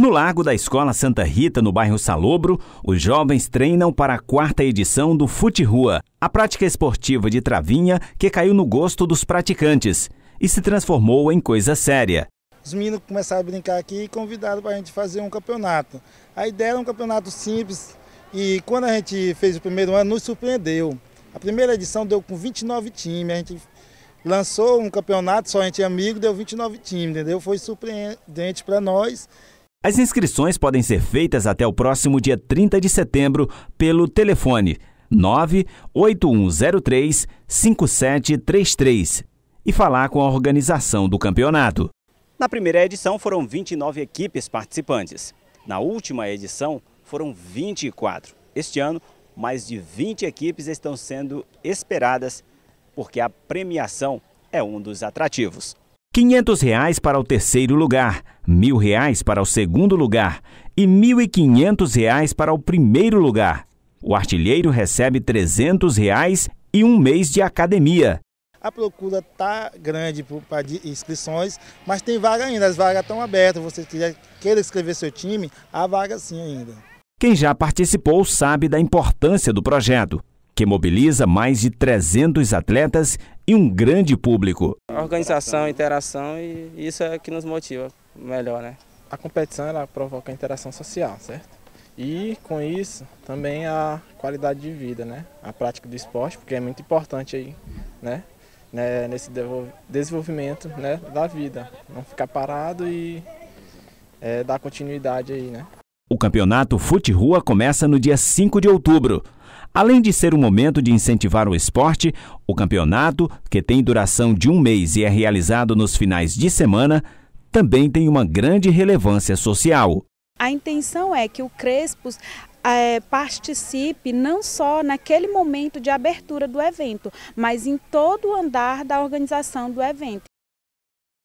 No lago da Escola Santa Rita, no bairro Salobro, os jovens treinam para a quarta edição do Fute Rua, a prática esportiva de travinha que caiu no gosto dos praticantes e se transformou em coisa séria. Os meninos começaram a brincar aqui e convidaram para a gente fazer um campeonato. A ideia era um campeonato simples e quando a gente fez o primeiro ano, nos surpreendeu. A primeira edição deu com 29 times, a gente lançou um campeonato só entre é amigos, deu 29 times, entendeu? Foi surpreendente para nós as inscrições podem ser feitas até o próximo dia 30 de setembro pelo telefone 98103 5733 e falar com a organização do campeonato. Na primeira edição foram 29 equipes participantes. Na última edição foram 24. Este ano, mais de 20 equipes estão sendo esperadas porque a premiação é um dos atrativos. R$ 500 reais para o terceiro lugar, mil reais para o segundo lugar e mil e quinhentos reais para o primeiro lugar. O artilheiro recebe trezentos reais e um mês de academia. A procura está grande para inscrições, mas tem vaga ainda, as vagas estão abertas. Você quiser, queira escrever seu time, há vaga sim ainda. Quem já participou sabe da importância do projeto, que mobiliza mais de 300 atletas e um grande público. A organização, a interação e isso é que nos motiva melhor, né? A competição ela provoca interação social, certo? E com isso também a qualidade de vida, né? A prática do esporte, porque é muito importante aí, né? né nesse desenvolvimento né? da vida. Não ficar parado e é, dar continuidade aí, né? O campeonato Fute Rua começa no dia 5 de outubro. Além de ser um momento de incentivar o esporte, o campeonato, que tem duração de um mês e é realizado nos finais de semana, também tem uma grande relevância social. A intenção é que o Crespos é, eh, participe não só naquele momento de abertura do evento, mas em todo o andar da organização do evento.